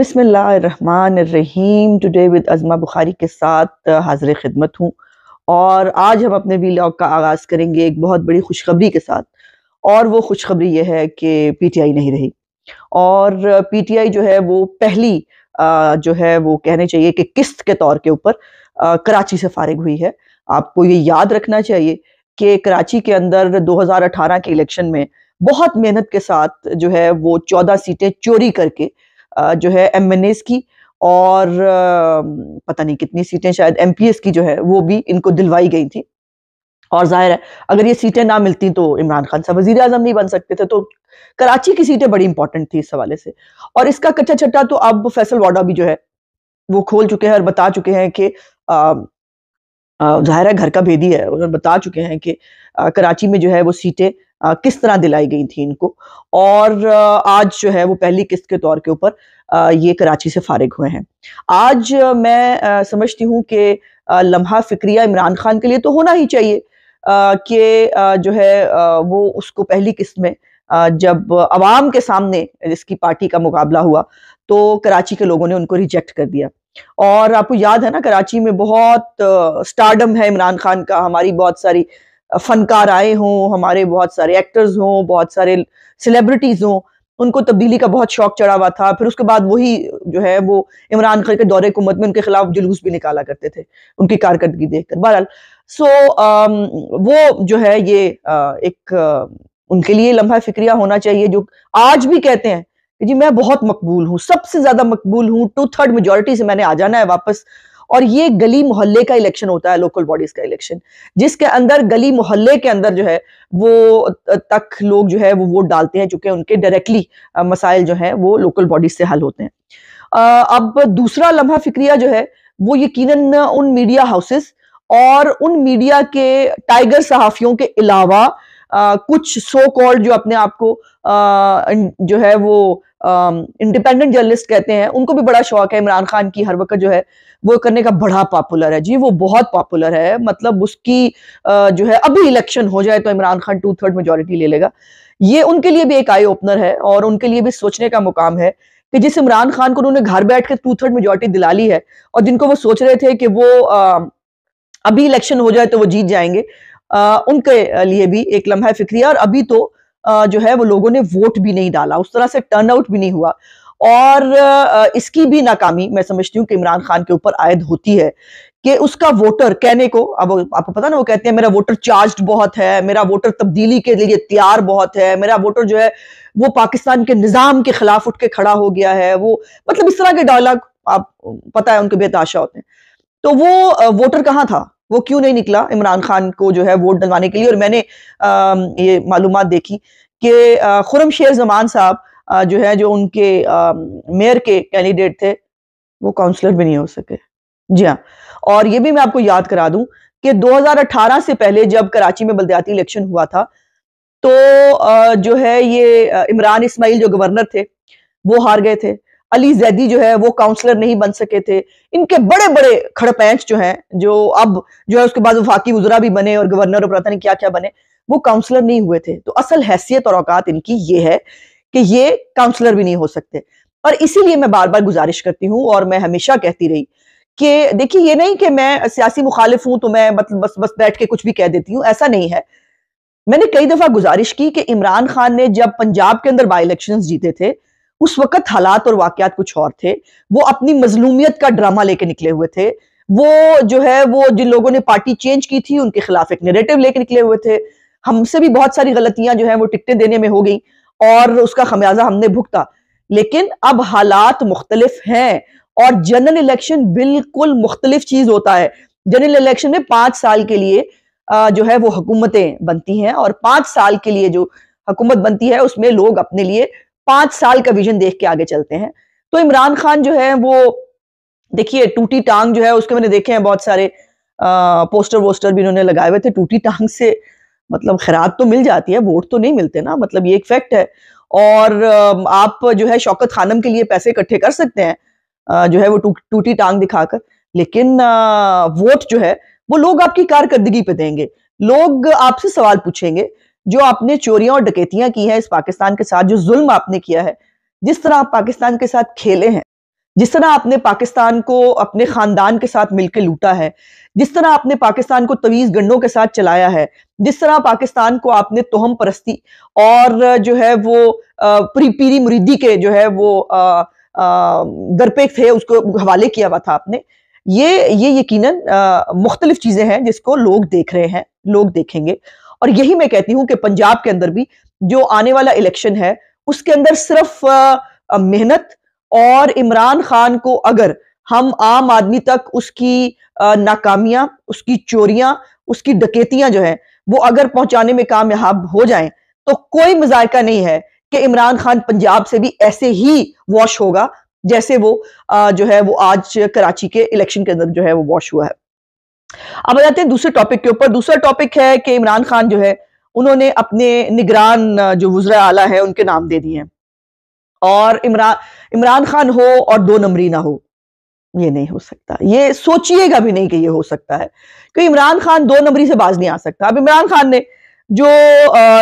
बिसमीम today with अजमा बुखारी के साथ हाजिर खिदमत हूँ और आज हम अपने वीलॉग का आगाज़ करेंगे एक बहुत बड़ी खुशखबरी के साथ और वो खुशखबरी ये है कि पीटीआई नहीं रही और पीटीआई जो है वो पहली जो है वो कहने चाहिए कि किस्त के तौर के ऊपर कराची से फारिग हुई है आपको ये याद रखना चाहिए कि कराची के अंदर अठारह के इलेक्शन में बहुत मेहनत के साथ जो है वो चौदह सीटें चोरी करके जो है एम की और पता नहीं कितनी सीटें शायद एम की जो है वो भी इनको दिलवाई गई थी और जाहिर है अगर ये सीटें ना मिलती तो इमरान खान साहब वजीर अजम नहीं बन सकते थे तो कराची की सीटें बड़ी इंपॉर्टेंट थी इस हवाले से और इसका कच्चा छट्टा तो अब फैसल वाडा भी जो है वो खोल चुके हैं और बता चुके हैं कि जाहिर है घर का भेदी है उन्होंने बता चुके हैं कि कराची में जो है वो सीटें आ, किस तरह दिलाई गई थी इनको और आज जो है वो पहली किस्त के तौर के ऊपर ये कराची से फारिग हुए हैं आज मैं समझती हूँ कि लम्हा फिक्रिया इमरान खान के लिए तो होना ही चाहिए कि जो है वो उसको पहली किस्त में जब आवाम के सामने जिसकी पार्टी का मुकाबला हुआ तो कराची के लोगों ने उनको रिजेक्ट कर दिया और आपको याद है ना कराची में बहुत स्टार्डम है इमरान खान का हमारी बहुत सारी फनकार आए हों हमारे बहुत सारे एक्टर्स हों बहुत सारे सेलिब्रिटीज हों उनको तब्दीली का बहुत शौक चढ़ा हुआ था फिर उसके बाद वही जो है वो इमरान खान के दौरे हुकूमत में उनके खिलाफ जुलूस भी निकाला करते थे उनकी कारकर्दगी देखकर बहरहाल सो आ, um, वो जो है ये आ, एक आ, उनके लिए लम्हा फिक्रिया होना चाहिए जो आज भी कहते हैं कि जी मैं बहुत मकबूल हूँ सबसे ज्यादा मकबूल हूँ टू थर्ड मेजोरिटी से मैंने आ जाना है वापस और ये गली मोहल्ले का इलेक्शन होता है लोकल बॉडीज का इलेक्शन जिसके अंदर गली मोहल्ले के अंदर जो है वो तक लोग जो है वो वोट डालते हैं चूंकि उनके डायरेक्टली मसाइल जो है वो लोकल बॉडीज से हल होते हैं अब दूसरा लम्हा फिक्रिया जो है वो यकीन उन मीडिया हाउसेस और उन मीडिया के टाइगर सहाफियों के अलावा कुछ सो कॉल्ड जो अपने आप को जो है वो इंडिपेंडेंट जर्नलिस्ट कहते हैं उनको भी बड़ा शौक है इमरान खान की हर वक्त जो है वो करने का बड़ा पॉपुलर है जी वो बहुत पॉपुलर है मतलब उसकी जो है अभी इलेक्शन हो जाए तो Imran Khan two third majority ले लेगा ये उनके लिए भी एक आई ओपनर है और उनके लिए भी सोचने का मुकाम है कि जिस इमरान खान को उन्होंने घर बैठ के टू थर्ड मेजोरिटी दिला ली है और जिनको वो सोच रहे थे कि वो अभी इलेक्शन हो जाए तो वो जीत जाएंगे उनके लिए भी एक लम्हा फिक्रिया और अभी तो जो है वो लोगों ने वोट भी नहीं डाला उस तरह से टर्नआउट भी नहीं हुआ और इसकी भी नाकामी मैं समझती हूँ कि इमरान खान के ऊपर आयद होती है कि उसका वोटर कहने को अब आपको पता ना वो कहते हैं मेरा वोटर चार्ज बहुत है मेरा वोटर तब्दीली के लिए तैयार बहुत है मेरा वोटर जो है वो पाकिस्तान के निज़ाम के खिलाफ उठ के खड़ा हो गया है वो मतलब इस तरह के डायलॉग आप पता है उनके बेताशा होते हैं तो वो वोटर कहाँ था वो क्यों नहीं निकला इमरान खान को जो है वोट डलवाने के लिए और मैंने ये मालूम देखी कि खुरम शेर जमान साहब जो है जो उनके मेयर के कैंडिडेट थे वो काउंसलर भी नहीं हो सके जी हाँ और ये भी मैं आपको याद करा दूं कि 2018 से पहले जब कराची में बलदयाती इलेक्शन हुआ था तो जो है ये इमरान इस्माइल जो गवर्नर थे वो हार गए थे अली जैदी जो है वो काउंसलर नहीं बन सके थे इनके बड़े बड़े खड़पैंच जो हैं जो अब जो है उसके बाद वफाकी वजरा भी बने और गवर्नर और पता नहीं क्या क्या बने वो काउंसलर नहीं हुए थे तो असल हैसियत और औकात इनकी ये है कि ये काउंसलर भी नहीं हो सकते और इसीलिए मैं बार बार गुजारिश करती हूँ और मैं हमेशा कहती रही कि देखिए ये नहीं कि मैं सियासी मुखालिफ हूं तो मैं मतलब बस बस बैठ के कुछ भी कह देती हूँ ऐसा नहीं है मैंने कई दफा गुजारिश की कि इमरान खान ने जब पंजाब के अंदर बाई इलेक्शन जीते थे उस वक्त हालात और वाकयात कुछ और थे वो अपनी मजलूमियत का ड्रामा लेके निकले हुए थे वो जो है वो जिन लोगों ने पार्टी चेंज की थी उनके खिलाफ एक नेरेटिव लेके निकले हुए थे हमसे भी बहुत सारी गलतियां जो है वो टिकटें देने में हो गई और उसका खमियाजा हमने भुगता लेकिन अब हालात मुख्तलिफ हैं और जनरल इलेक्शन बिल्कुल मुख्तलिफ चीज होता है जनरल इलेक्शन में पांच साल के लिए जो है वो हुकूमतें बनती हैं और पांच साल के लिए जो हुकूमत बनती है उसमें लोग अपने लिए पांच साल का विजन देख के आगे चलते हैं तो इमरान खान जो है वो देखिए टूटी टांग जो है उसके मैंने देखे हैं बहुत सारे आ, पोस्टर वोस्टर भी इन्होंने लगाए हुए थे टूटी टांग से मतलब खैरात तो मिल जाती है वोट तो नहीं मिलते ना मतलब ये एक फैक्ट है और आप जो है शौकत खानम के लिए पैसे इकट्ठे कर सकते हैं जो है वो टूटी टांग दिखाकर लेकिन वोट जो है वो लोग आपकी कारकर्दगी पे देंगे लोग आपसे सवाल पूछेंगे जो आपने चोरियां और डकैतियां की हैं इस पाकिस्तान के साथ जो जुल्म आपने किया है जिस तरह आप पाकिस्तान के साथ खेले हैं जिस तरह आपने पाकिस्तान को अपने खानदान के साथ मिलकर लूटा है जिस तरह आपने पाकिस्तान को तवीज गंडों के साथ चलाया है जिस तरह पाकिस्तान को आपने तोहम परस्ती और जो है वो पीरी मुरीदी के जो है वो दरपेक थे उसको हवाले किया हुआ था आपने ये ये यकीनन मुख्तलिफ चीज़ें हैं जिसको लोग देख रहे हैं लोग देखेंगे और यही मैं कहती हूं कि पंजाब के अंदर भी जो आने वाला इलेक्शन है उसके अंदर सिर्फ मेहनत और इमरान खान को अगर हम आम आदमी तक उसकी नाकामियां उसकी चोरियां उसकी डकेतियां जो है वो अगर पहुंचाने में कामयाब हो जाए तो कोई मजायका नहीं है कि इमरान खान पंजाब से भी ऐसे ही वॉश होगा जैसे वो जो है वो आज कराची के इलेक्शन के अंदर जो है वो वॉश हुआ है अब आ जाते हैं दूसरे टॉपिक के ऊपर दूसरा टॉपिक है कि इमरान खान जो है उन्होंने अपने निगरान जो वजरा आला है उनके नाम दे दिए हैं और इमरान इमरान खान हो और दो नंबरी ना हो ये नहीं हो सकता ये सोचिएगा भी नहीं कि ये हो सकता है क्योंकि इमरान खान दो नंबरी से बाज नहीं आ सकता अब इमरान खान ने जो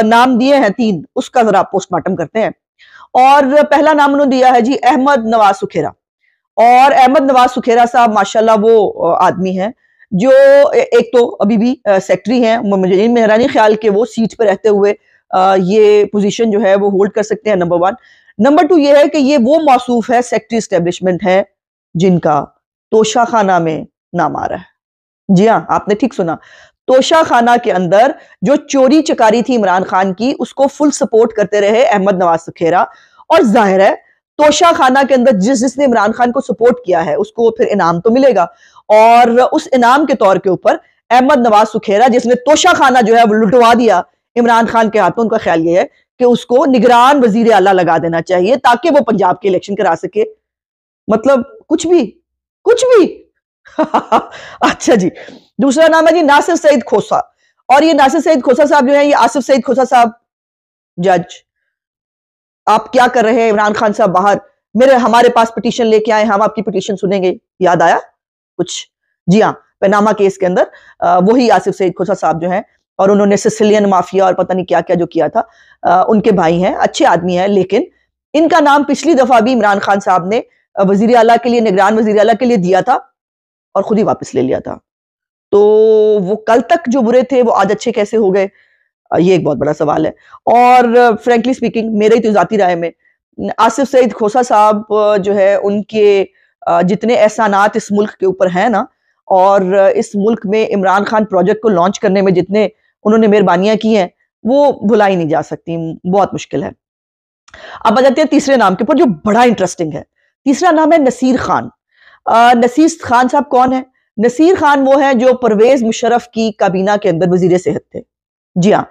नाम दिए हैं तीन उसका जरा पोस्टमार्टम करते हैं और पहला नाम उन्होंने दिया है जी अहमद नवाज सुखेरा और अहमद नवाज सुखेरा साहब माशाल्लाह वो आदमी हैं जो एक तो अभी भी सेक्रेटरी हैं मुझे मेहरानी ख्याल के वो सीट पर रहते हुए ये पोजीशन जो है वो होल्ड कर सकते हैं नंबर वन नंबर टू ये है कि ये वो मासूफ है सेक्ट्री स्टेब्लिशमेंट है जिनका तोशा खाना में नाम आ रहा है जी हाँ आपने ठीक सुना तोशा खाना के अंदर जो चोरी चकारी थी इमरान खान की उसको फुल सपोर्ट करते रहे अहमद नवाज सुखेरा और जाहिर है तोशा खाना के अंदर जिस जिसने इमरान खान को सपोर्ट किया है उसको फिर इनाम तो मिलेगा और उस इनाम के तौर के ऊपर अहमद नवाज सुखेरा जिसने तोशा खाना जो है वो लुटवा दिया इमरान खान के हाथों उनका ख्याल ये है कि उसको निगरान वजीर अला लगा देना चाहिए ताकि वो पंजाब के इलेक्शन करा सके मतलब कुछ भी कुछ भी अच्छा जी दूसरा नाम है जी नासिर सईद खोसा और ये नासिर सईद खोसा साहब जो है ये आसिफ सईद खोसा साहब जज आप क्या कर रहे हैं इमरान खान साहब बाहर मेरे हमारे पास पिटीशन लेके आए हम आपकी पिटीशन सुनेंगे याद आया कुछ जी हाँ पैनामा केस के अंदर वही आसिफ सईद खोसा साहब जो है और उन्होंने सिसिलियन माफिया और पता नहीं क्या क्या जो किया था आ, उनके भाई हैं अच्छे आदमी हैं लेकिन इनका नाम पिछली दफा भी इमरान खान साहब ने वजीर अला के लिए निगरान वजीर अला के लिए दिया था और खुद ही वापस ले लिया था तो वो कल तक जो बुरे थे वो आज अच्छे कैसे हो गए ये एक बहुत बड़ा सवाल है और फ्रेंकली स्पीकिंग मेरे ही तो जाती राय में आसिफ सईद खोसा साहब जो है उनके जितने एहसानात इस मुल्क के ऊपर हैं ना और इस मुल्क में इमरान खान प्रोजेक्ट को लॉन्च करने में जितने उन्होंने मेहरबानियां की हैं वो भुलाई नहीं जा सकती बहुत मुश्किल है अब आ जाते हैं तीसरे नाम के ऊपर जो बड़ा इंटरेस्टिंग है तीसरा नाम है नसीर खान नसीर खान साहब कौन है नसीर खान वो है जो परवेज मुशरफ की काबीना के अंदर वजीर सेहत थे जी हाँ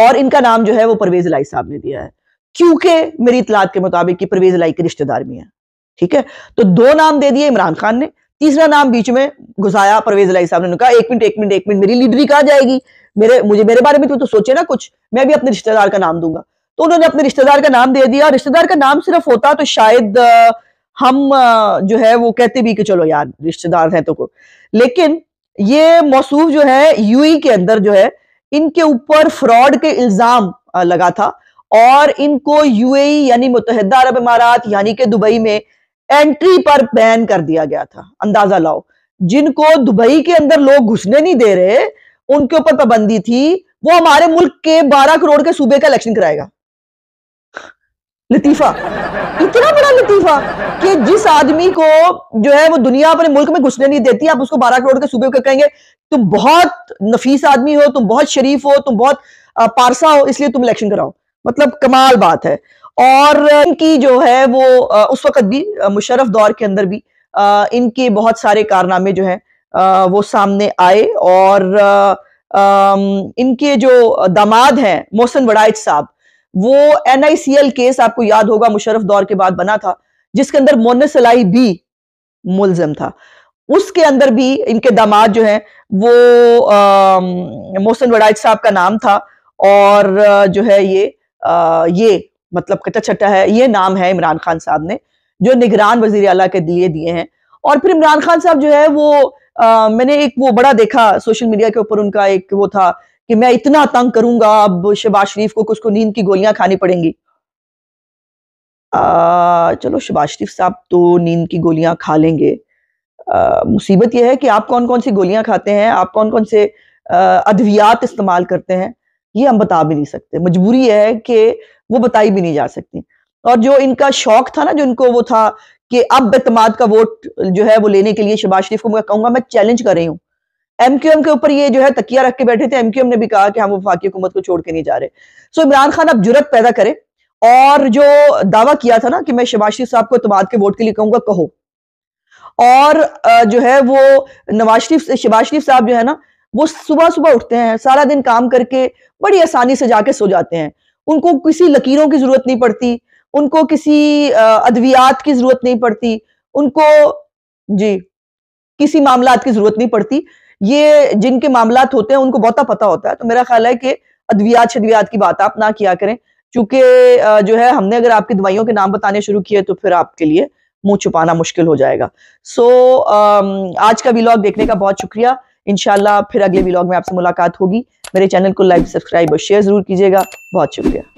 और इनका नाम जो है वो परवेज लाई साहब ने दिया है क्योंकि मेरी इतलात के मुताबिक कि परवेज लाई के रिश्तेदार भी हैं ठीक है तो दो नाम दे दिए इमरान खान ने तीसरा नाम बीच में घुसाया परवेज लाई साहब ने कहा एक मिनट एक मिनट एक मिनट मेरी लीडरी कहा जाएगी मेरे मुझे मेरे बारे में तू तो सोचे ना कुछ मैं भी अपने रिश्तेदार का नाम दूंगा तो उन्होंने अपने रिश्तेदार का नाम दे दिया रिश्तेदार का नाम सिर्फ होता तो शायद हम जो है वो कहते भी कि चलो यार रिश्तेदार हैं तो को लेकिन ये मौसू जो है यूई के अंदर जो है इनके ऊपर फ्रॉड के इल्जाम लगा था और इनको यूएई यानी मुतहदा अरब इमारात यानी कि दुबई में एंट्री पर बैन कर दिया गया था अंदाजा लाओ जिनको दुबई के अंदर लोग घुसने नहीं दे रहे उनके ऊपर पाबंदी थी वो हमारे मुल्क के 12 करोड़ के सूबे का इलेक्शन कराएगा लतीफा इतना बड़ा लतीफा कि जिस आदमी को जो है वो दुनिया अपने मुल्क में घुसने नहीं देती आप उसको 12 करोड़ के सूबे का कहेंगे तुम बहुत नफीस आदमी हो तुम बहुत शरीफ हो तुम बहुत पारसा हो इसलिए तुम इलेक्शन कराओ मतलब कमाल बात है और इनकी जो है वो उस वक्त भी मुशरफ दौर के अंदर भी इनके बहुत सारे कारनामे जो है वो सामने आए और इनके जो दामाद हैं मोहसन वड़ाइज साहब वो एनआईसीएल केस आपको याद होगा मुशरफ दौर के बाद बना था जिसके अंदर मोन सलाई भी मुलजम था उसके अंदर भी इनके दामाद जो हैं वो मोहसन वड़ाइज साहब का नाम था और जो है ये आ, ये मतलब कटा छटा है ये नाम है इमरान खान साहब ने जो निगरान वजीर अला के दिए दिए हैं और फिर इमरान खान साहब जो है वो आ, मैंने एक वो बड़ा देखा सोशल मीडिया के ऊपर उनका एक वो था कि मैं इतना तंग करूंगा अब शबाज शरीफ को कुछ को नींद की गोलियां खानी पड़ेंगी आ, चलो शबाज शरीफ साहब तो नींद की गोलियां खा लेंगे मुसीबत यह है कि आप कौन कौन सी गोलियां खाते हैं आप कौन कौन से अद्वियात इस्तेमाल करते हैं ये हम बता भी नहीं सकते मजबूरी यह है कि वो बताई भी नहीं जा सकती और जो इनका शौक था ना जो इनको वो था कि अब बेतमाद का वोट जो है वो लेने के लिए शबाज शरीफ को मैं कहूंगा मैं चैलेंज कर रही हूँ एम क्यू एम के ऊपर ये जो है तकिया रख के बैठे थे एम ने भी कहा कि हम वफाकी हुकूमत को छोड़ के नहीं जा रहे सो इमरान खान अब जरूरत पैदा करे और जो दावा किया था ना कि मैं शबाज शरीफ साहब को इतमाद के वोट के लिए कहूंगा कहो और जो है वो नवाज शरीफ शबाज शरीफ साहब जो है ना वो सुबह सुबह उठते हैं सारा दिन काम करके बड़ी आसानी से जाके सो जाते हैं उनको किसी लकीरों की जरूरत नहीं पड़ती उनको किसी अद्वियात की जरूरत नहीं पड़ती उनको जी किसी मामला की जरूरत नहीं पड़ती ये जिनके मामला होते हैं उनको बहुत पता होता है तो मेरा ख्याल है कि अद्वियात शद्वियात की बात आप ना किया करें क्योंकि जो है हमने अगर आपकी दवाइयों के नाम बताने शुरू किए तो फिर आपके लिए मुंह छुपाना मुश्किल हो जाएगा सो so, आज का व्लॉग देखने का बहुत शुक्रिया इनशाला फिर अगले व्लॉग में आपसे मुलाकात होगी मेरे चैनल को लाइक सब्सक्राइब और शेयर जरूर कीजिएगा बहुत शुक्रिया